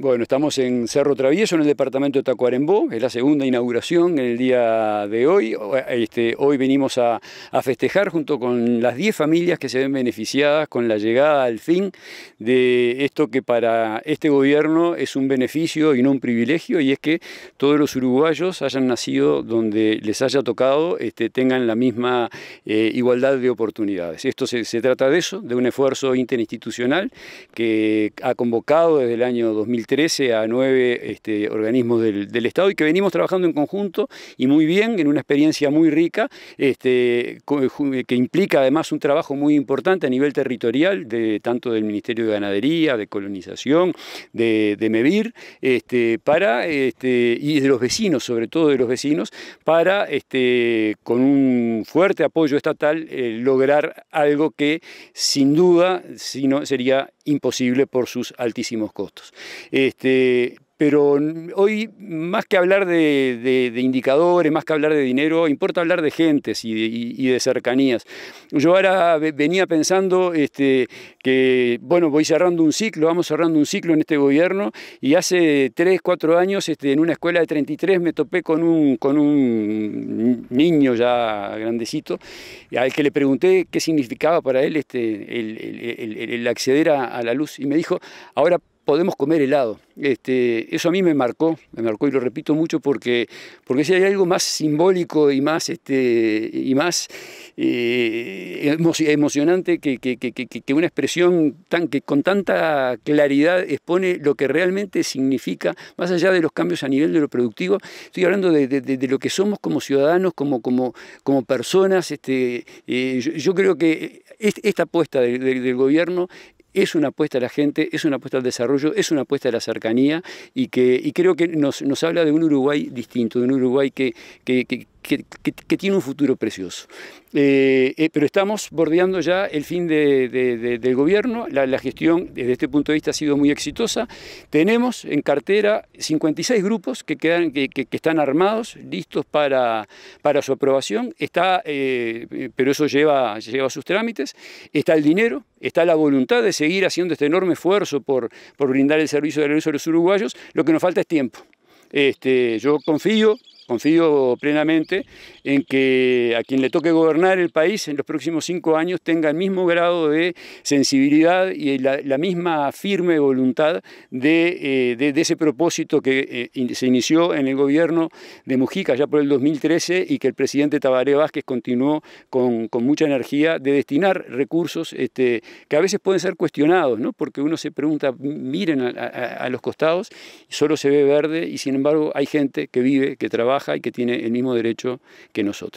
Bueno, estamos en Cerro Travieso, en el departamento de Tacuarembó, es la segunda inauguración en el día de hoy. Este, hoy venimos a, festejar junto con las 10 familias que se ven beneficiadas con la llegada al fin de esto que para este gobierno es un beneficio y no un privilegio, y es que todos los uruguayos hayan nacido donde les haya tocado, este, tengan la misma eh, igualdad de oportunidades. Esto se, trata de eso, de un esfuerzo interinstitucional que ha convocado desde el año 2000 13 a 9 este, organismos del, Estado y que venimos trabajando en conjunto y muy bien, en una experiencia muy rica, este, que implica además un trabajo muy importante a nivel territorial, de, tanto del Ministerio de Ganadería, de Colonización, de, MEVIR, este, para, y de los vecinos, sobre todo de los vecinos, para, con un fuerte apoyo estatal, eh, lograr algo que sin duda sino, sería imposible por sus altísimos costos. Este, pero hoy, más que hablar de, indicadores, más que hablar de dinero, importa hablar de gentes y de, cercanías. Yo ahora venía pensando este, que, bueno, voy cerrando un ciclo, vamos cerrando un ciclo en este gobierno, y hace tres, cuatro años, este, en una escuela de 33, me topé con un, con un niño ya grandecito, al que le pregunté qué significaba para él este, el, acceder a la luz, y me dijo, ahora podemos comer helado. Este, eso a mí me marcó, me marcó y lo repito mucho porque, porque si hay algo más simbólico y más, este, y más eh, emocionante que, una expresión tan, que con tanta claridad expone lo que realmente significa, más allá de los cambios a nivel de lo productivo, estoy hablando de, lo que somos como ciudadanos, como, como, como personas. Este, eh, yo, creo que esta apuesta del, del gobierno es una apuesta a la gente, es una apuesta al desarrollo, es una apuesta a la cercanía y, que, y creo que nos, nos habla de un Uruguay distinto, de un Uruguay que, que, que que, tiene un futuro precioso. Eh, eh, pero estamos bordeando ya el fin del gobierno, la, gestión desde este punto de vista ha sido muy exitosa. Tenemos en cartera 56 grupos que, quedan, que, están armados, listos para, su aprobación, está, eh, pero eso lleva, lleva sus trámites, está el dinero, está la voluntad de seguir haciendo este enorme esfuerzo por, brindar el servicio de la a los uruguayos, lo que nos falta es tiempo. Este, yo confío confío plenamente en que a quien le toque gobernar el país en los próximos cinco años tenga el mismo grado de sensibilidad y la, misma firme voluntad de, eh, ese propósito que eh, se inició en el gobierno de Mujica ya por el 2013 y que el presidente Tabaré Vázquez continuó con, mucha energía de destinar recursos este, que a veces pueden ser cuestionados, ¿no? porque uno se pregunta, miren a los costados, solo se ve verde y sin embargo hay gente que vive, que trabaja, y que tiene el mismo derecho que nosotros.